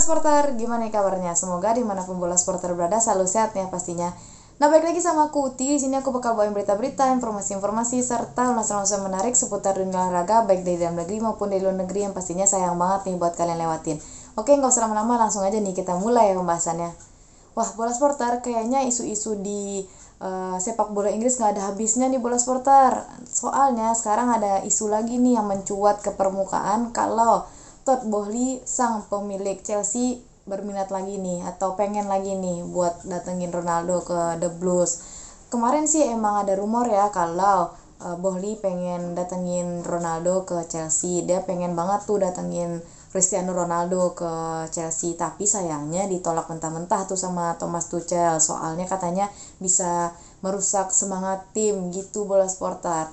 sporter, gimana nih kabarnya? Semoga dimanapun bola sporter berada selalu sehat ya pastinya. Nah balik lagi sama aku Uti, di sini aku bakal bawain berita-berita, informasi-informasi, serta ulasan-ulasan menarik seputar dunia olahraga baik dari dalam negeri maupun dari luar negeri yang pastinya sayang banget nih buat kalian lewatin. Oke nggak usah lama-lama langsung aja nih kita mulai ya pembahasannya. Wah bola sporter kayaknya isu-isu di uh, sepak bola Inggris nggak ada habisnya nih bola sporter. Soalnya sekarang ada isu lagi nih yang mencuat ke permukaan kalau Todd Bohli sang pemilik Chelsea berminat lagi nih atau pengen lagi nih buat datengin Ronaldo ke The Blues. Kemarin sih emang ada rumor ya kalau uh, eh, Bohli pengen datengin Ronaldo ke Chelsea. Dia pengen banget tuh datengin Cristiano Ronaldo ke Chelsea tapi sayangnya ditolak mentah-mentah tuh sama Thomas Tuchel soalnya katanya bisa merusak semangat tim gitu bola sportar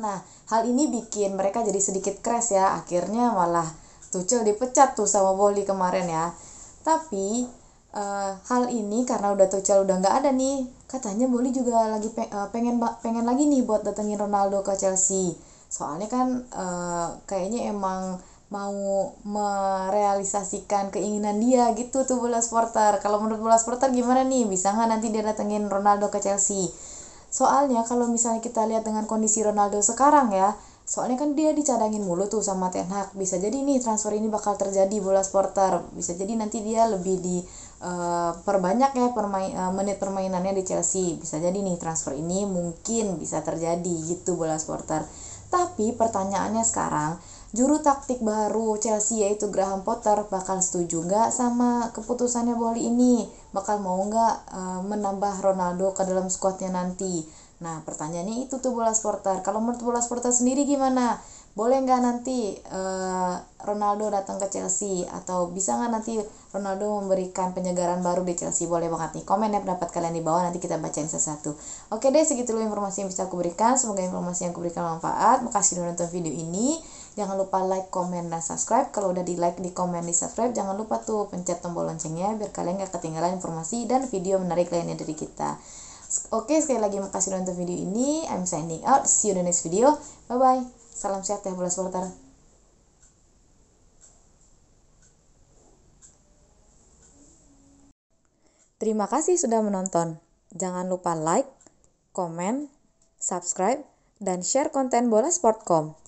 Nah, hal ini bikin mereka jadi sedikit crash ya. Akhirnya malah Tuchel dipecat tuh sama Boli kemarin ya. Tapi uh, hal ini karena udah Tuchel udah nggak ada nih, katanya Boli juga lagi pe eh, pengen pengen lagi nih buat datengin Ronaldo ke Chelsea. Soalnya kan uh, kayaknya emang mau merealisasikan keinginan dia gitu tuh bola supporter. Kalau menurut bola supporter gimana nih? Bisa nggak nanti dia datengin Ronaldo ke Chelsea? Soalnya kalau misalnya kita lihat dengan kondisi Ronaldo sekarang ya, soalnya kan dia dicadangin mulu tuh sama Ten Hag. Bisa jadi nih transfer ini bakal terjadi bola sporter Bisa jadi nanti dia lebih di uh, perbanyak ya permain, uh, eh, menit permainannya di Chelsea. Bisa jadi nih transfer ini mungkin bisa terjadi gitu bola sporter Tapi pertanyaannya sekarang, juru taktik baru Chelsea yaitu Graham Potter bakal setuju nggak sama keputusannya Boli ini bakal mau nggak uh, menambah Ronaldo ke dalam skuadnya nanti nah pertanyaannya itu tuh bola supporter kalau menurut bola supporter sendiri gimana boleh nggak nanti uh, Ronaldo datang ke Chelsea atau bisa nggak nanti Ronaldo memberikan penyegaran baru di Chelsea boleh banget nih komen ya pendapat kalian di bawah nanti kita bacain satu-satu oke deh segitu dulu informasi yang bisa aku berikan semoga informasi yang aku berikan bermanfaat makasih sudah nonton video ini jangan lupa like, comment, dan subscribe kalau udah di like, di comment, di subscribe jangan lupa tuh pencet tombol loncengnya biar kalian gak ketinggalan informasi dan video menarik lainnya dari kita Oke, sekali lagi makasih udah nonton video ini. I'm signing out. See you in the next video. Bye-bye. Salam sehat ya, bola supporter. Terima kasih sudah menonton. Jangan lupa like, comment, subscribe, dan share konten bola sport.com.